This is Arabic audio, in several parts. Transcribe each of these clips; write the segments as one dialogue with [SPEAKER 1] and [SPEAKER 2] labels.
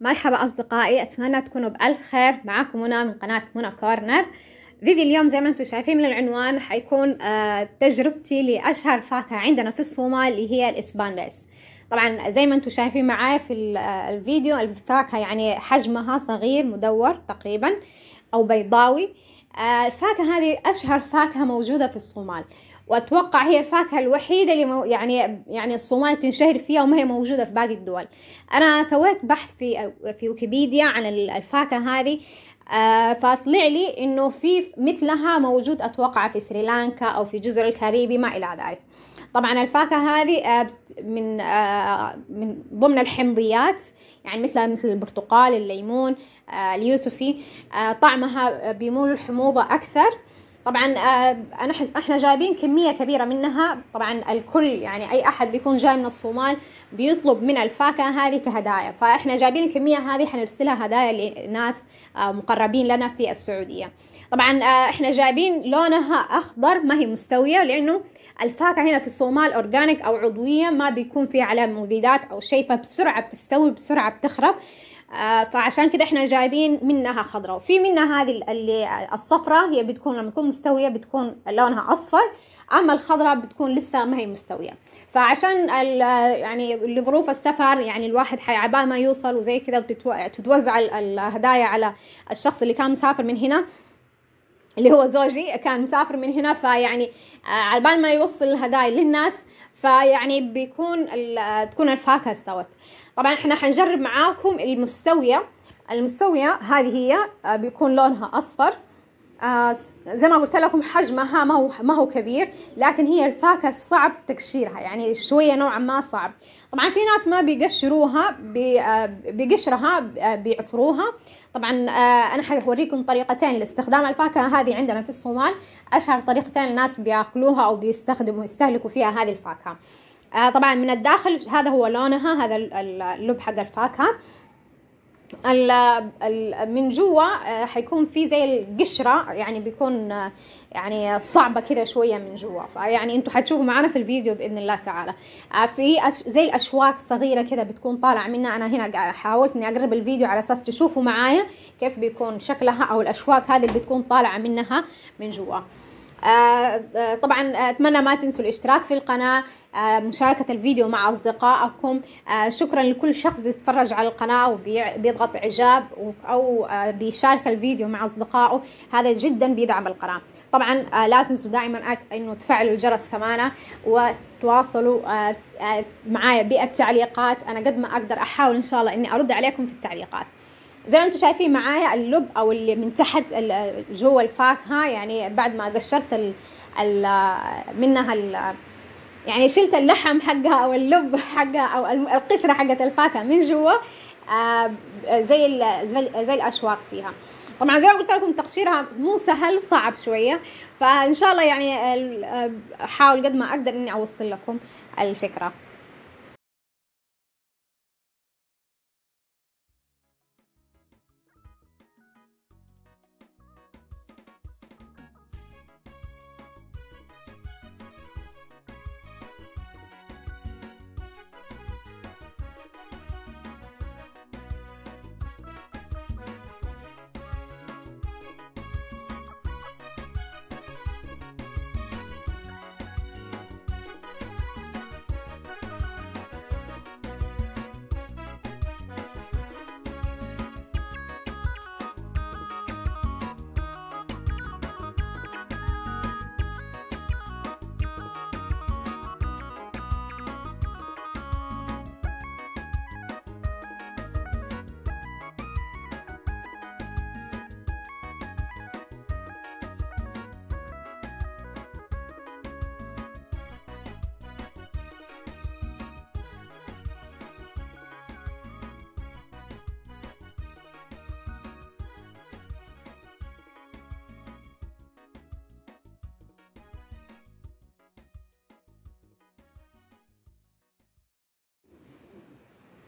[SPEAKER 1] مرحبا أصدقائي أتمنى تكونوا بألف خير معاكم منى من قناة منى كورنر فيديو اليوم زي ما انتم شايفين من العنوان حيكون آه، تجربتي لأشهر فاكهة عندنا في الصومال اللي هي الإسبانريس طبعا زي ما انتم شايفين معاي في آه، الفيديو الفاكهة يعني حجمها صغير مدور تقريبا أو بيضاوي آه، الفاكهة هذه أشهر فاكهة موجودة في الصومال واتوقع هي الفاكهه الوحيده اللي مو يعني يعني الصومال تنشهر فيها وما هي موجوده في باقي الدول انا سويت بحث في في ويكيبيديا عن الفاكهه هذه آه، فطلع لي انه في مثلها موجود اتوقع في سريلانكا او في جزر الكاريبي ما الى ذلك طبعا الفاكهه هذه آه، من من ضمن الحمضيات يعني مثل مثل البرتقال الليمون اليوسفي آه، آه، طعمها بيمول حموضة أكثر طبعا آه، احنا جايبين كمية كبيرة منها طبعا الكل يعني أي أحد بيكون جاي من الصومال بيطلب من الفاكهة هذه كهدايا فاحنا جايبين الكمية هذه حنرسلها هدايا لناس مقربين لنا في السعودية طبعا احنا جايبين لونها اخضر ما هي مستويه لانه الفاكهه هنا في الصومال اورجانيك او عضويه ما بيكون فيها عليها مبيدات او شيء فبسرعه بتستوي بسرعه بتخرب آه، فعشان كده احنا جايبين منها خضراء وفي منها هذه اللي الصفراء هي بتكون لما تكون مستويه بتكون لونها اصفر اما الخضراء بتكون لسه ما هي مستويه فعشان يعني لظروف السفر يعني الواحد عبال ما يوصل وزي كده وتتوزع الهدايا على الشخص اللي كان مسافر من هنا اللي هو زوجي كان مسافر من هنا فيعني آه، على بال ما يوصل الهدايا للناس فيعني بيكون تكون الفاكهه استوت طبعا احنا حنجرب معاكم المستويه المستويه هذه هي آه، بيكون لونها اصفر آه، زي ما قلت لكم حجمها ما هو ما هو كبير لكن هي الفاكهه صعب تقشيرها يعني شويه نوعا ما صعب طبعا في ناس ما بيقشروها بقشرها آه، بيعصروها طبعا انا حوريكم طريقتين لاستخدام الفاكهه هذه عندنا في الصومال اشهر طريقتين الناس بياكلوها او بيستخدموا يستهلكوا فيها هذه الفاكهه آه طبعا من الداخل هذا هو لونها هذا اللب حق الفاكهه من جوا آه، حيكون في زي القشرة يعني بيكون آه، يعني صعبة كده شوية من جوا فيعني انتوا حتشوفوا معنا في الفيديو بإذن الله تعالى آه، في زي الأشواك صغيرة كده بتكون طالعة منها أنا هنا حاولت إني أقرب الفيديو على أساس تشوفوا معايا كيف بيكون شكلها أو الأشواك هذه اللي بتكون طالعة منها من جوا آه، آه، طبعا اتمنى ما تنسوا الاشتراك في القناه آه، مشاركه الفيديو مع اصدقائكم شكرا لكل شخص بيتفرج على القناه وبيضغط اعجاب او بيشارك الفيديو مع اصدقائه هذا جدا بيدعم القناه طبعا لا تنسوا دائما انه تفعلوا الجرس كمان وتواصلوا معايا بالتعليقات انا قد ما اقدر احاول ان شاء الله اني ارد عليكم في التعليقات زي ما انتم شايفين معايا اللب او اللي من تحت جوا الفاكهه يعني بعد ما قشرت ال منها ال يعني شلت اللحم حقها او اللب حقها او القشره حقت الفاكهه من جوا آه، زي زي الاشواق فيها طبعا زي ما قلت لكم تقشيرها مو سهل صعب شويه فان شاء الله يعني احاول آه، قد ما اقدر اني اوصل لكم الفكره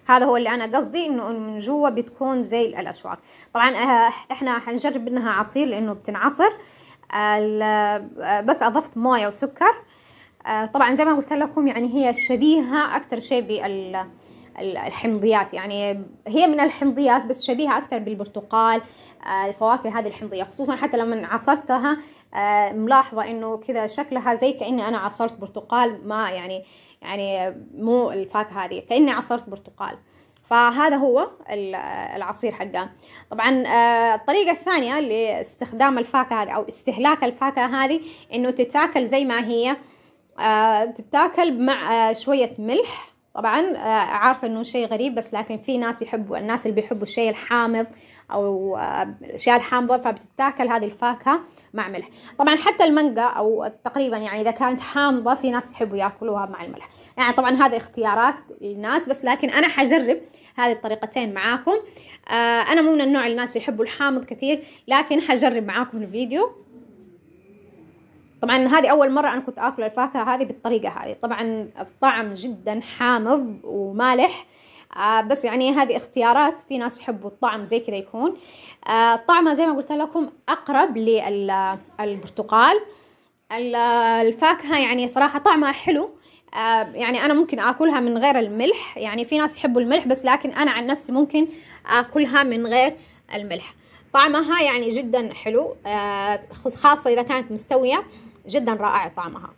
[SPEAKER 1] هذا هو اللي انا قصدي انه من جوا بتكون زي الاشواك طبعا احنا حنجرب انها عصير لانه بتنعصر بس اضفت مويه وسكر طبعا زي ما قلت لكم يعني هي شبيهه اكثر شيء بال الحمضيات يعني هي من الحمضيات بس شبيهه اكثر بالبرتقال آه، الفواكه هذه الحمضيه خصوصا حتى لما عصرتها آه، ملاحظه انه كذا شكلها زي كاني انا عصرت برتقال ما يعني يعني مو الفاكهه هذه كاني عصرت برتقال فهذا هو العصير حقه طبعا آه، الطريقة الثانية لاستخدام الفاكهة أو استهلاك الفاكهة هذه أنه تتاكل زي ما هي آه، تتاكل مع شوية ملح طبعا عارفة أنه شيء غريب بس لكن في ناس يحبوا الناس اللي بيحبوا الشيء الحامض او اشياء آه، الحامضه فبتتاكل هذه الفاكهه مع ملح طبعا حتى المانجا او تقريبا يعني اذا كانت حامضه في ناس يحبوا ياكلوها مع الملح يعني طبعا هذا اختيارات الناس بس لكن انا حجرب هذه الطريقتين معاكم آه، انا مو من النوع الناس يحبوا الحامض كثير لكن حجرب معاكم الفيديو طبعا هذه اول مره انا كنت اكل الفاكهه هذه بالطريقه هذه طبعا الطعم جدا حامض ومالح آه بس يعني هذه اختيارات في ناس يحبوا الطعم زي كذا يكون آه طعمه زي ما قلت لكم اقرب للبرتقال الفاكهه يعني صراحه طعمها حلو آه، يعني انا ممكن اكلها من غير الملح يعني في ناس يحبوا الملح بس لكن انا عن نفسي ممكن اكلها من غير الملح طعمها يعني جدا حلو آه، خاصه اذا كانت مستويه جدا رائع طعمها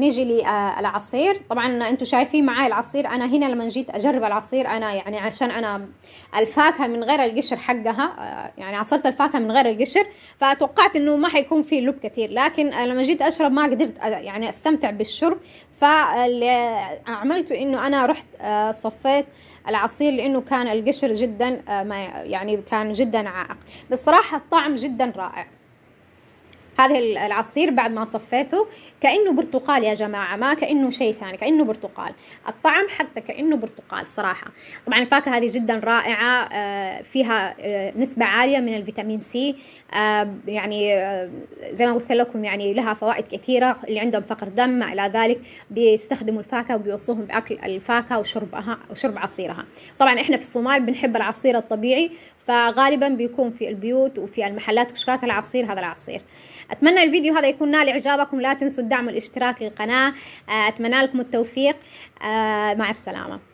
[SPEAKER 1] نيجي للعصير طبعا انتم شايفين معي العصير انا هنا لما جيت اجرب العصير انا يعني عشان انا الفاكهه من غير القشر حقها آه، يعني عصرت الفاكهه من غير القشر فتوقعت انه ما حيكون في لب كثير لكن لما جيت اشرب ما قدرت آه، يعني استمتع بالشرب فاللي عملته انه انا رحت آه، صفيت العصير لانه كان القشر جدا ما يعني كان جدا عائق بصراحه الطعم جدا رائع هذا العصير بعد ما صفيته كأنه برتقال يا جماعة ما كأنه شيء ثاني كأنه برتقال الطعم حتى كأنه برتقال صراحة طبعا الفاكهة هذه جدا رائعة آه، فيها آه، نسبة عالية من الفيتامين سي آه، يعني زي ما قلت لكم يعني لها فوائد كثيرة اللي عندهم فقر دم ما إلى ذلك بيستخدموا الفاكهة وبيوصوهم بأكل الفاكهة وشربها وشرب عصيرها طبعا إحنا في الصومال بنحب العصير الطبيعي فغالبا بيكون في البيوت وفي المحلات كشكات العصير هذا العصير اتمنى الفيديو هذا يكون نال اعجابكم لا تنسوا الدعم والاشتراك للقناه اتمنى لكم التوفيق آه، مع السلامه